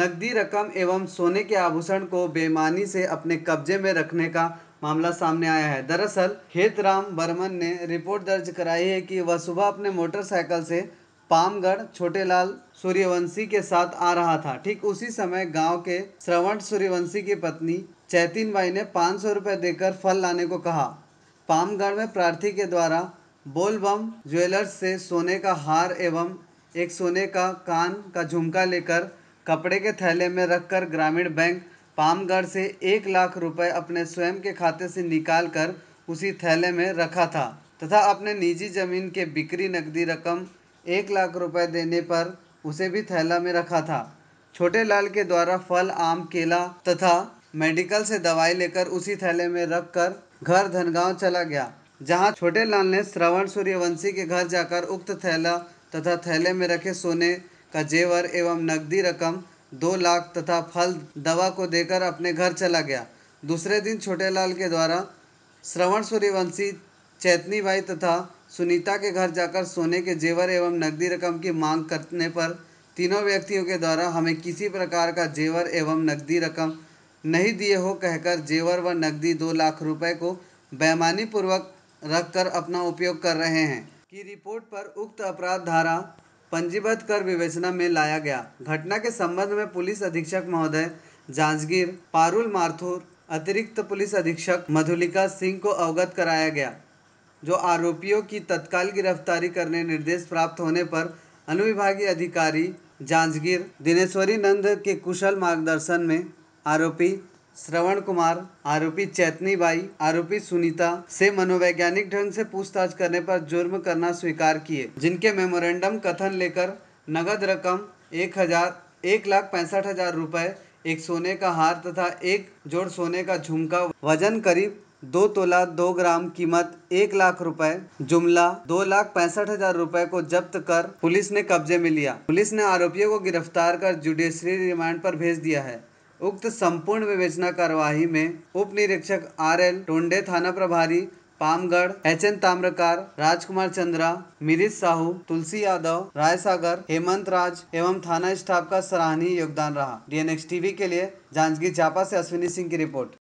नकदी रकम एवं सोने के आभूषण को बेमानी से अपने कब्जे में रखने का मामला सामने आया है दरअसल हेतराम बर्मन ने रिपोर्ट दर्ज कराई है कि वह सुबह अपने मोटरसाइकिल से पामगढ़ छोटेलाल सूर्यवंशी के साथ आ रहा था ठीक उसी समय गांव के श्रवण सूर्यवंशी की पत्नी चैतिन बाई ने पाँच सौ रुपये देकर फल लाने को कहा पामगढ़ में प्रार्थी के द्वारा बोलबम ज्वेलर्स से सोने का हार एवं एक सोने का कान का झुमका लेकर कपड़े के थैले में रखकर ग्रामीण बैंक पामगढ़ से एक लाख रुपए अपने स्वयं के खाते से निकाल कर उसी थैले में रखा था तथा अपने निजी जमीन के बिक्री नकदी रकम एक लाख रुपए देने पर उसे भी थैला में रखा था छोटे लाल के द्वारा फल आम केला तथा मेडिकल से दवाई लेकर उसी थैले में रख कर घर धनगांव चला गया जहां छोटे लाल ने श्रवण सूर्यवंशी के घर जाकर उक्त थैला तथा थैले में रखे सोने का जेवर एवं नकदी रकम दो लाख तथा फल दवा को देकर अपने घर चला गया दूसरे दिन छोटेलाल के द्वारा श्रवण सूर्यवंशी चैतनी बाई तथा सुनीता के घर जाकर सोने के जेवर एवं नकदी रकम की मांग करने पर तीनों व्यक्तियों के द्वारा हमें किसी प्रकार का जेवर एवं नकदी रकम नहीं दिए हो कहकर जेवर व नकदी दो लाख रुपए को बेमानी पूर्वक रखकर अपना उपयोग कर रहे हैं की रिपोर्ट पर उक्त अपराध धारा पंजीबद्ध कर विवेचना में लाया गया घटना के संबंध में पुलिस अधीक्षक महोदय जांजगीर पारुल मारथुर अतिरिक्त पुलिस अधीक्षक मधुलिका सिंह को अवगत कराया गया जो आरोपियों की तत्काल गिरफ्तारी करने निर्देश प्राप्त होने पर अनुविभागीय अधिकारी जांजगीर दिनेश्वरी नंद के कुशल मार्गदर्शन में आरोपी श्रवण कुमार आरोपी चैतनी बाई आरोपी सुनीता से मनोवैज्ञानिक ढंग से पूछताछ करने पर जुर्म करना स्वीकार किए जिनके मेमोरेंडम कथन लेकर नगद रकम एक हजार एक लाख पैंसठ हजार रूपए एक सोने का हार तथा एक जोड़ सोने का झुमका वजन करीब दो तोला दो ग्राम कीमत एक लाख रुपए जुमला दो लाख पैंसठ हजार रुपए को जब्त कर पुलिस ने कब्जे में लिया पुलिस ने आरोपियों को गिरफ्तार कर जुडिशरी रिमांड पर भेज दिया है उक्त संपूर्ण विवेचना कार्यवाही में उप निरीक्षक आर एल टोंडे थाना प्रभारी पामगढ़ एच एन ताम्रकार राजकुमार चंद्रा मिरीज साहू तुलसी यादव राय सागर हेमंत राज एवं थाना स्टाफ का सराहनीय योगदान रहा डीएनएक्स टीवी के लिए जांजगीर चांपा से अश्विनी सिंह की रिपोर्ट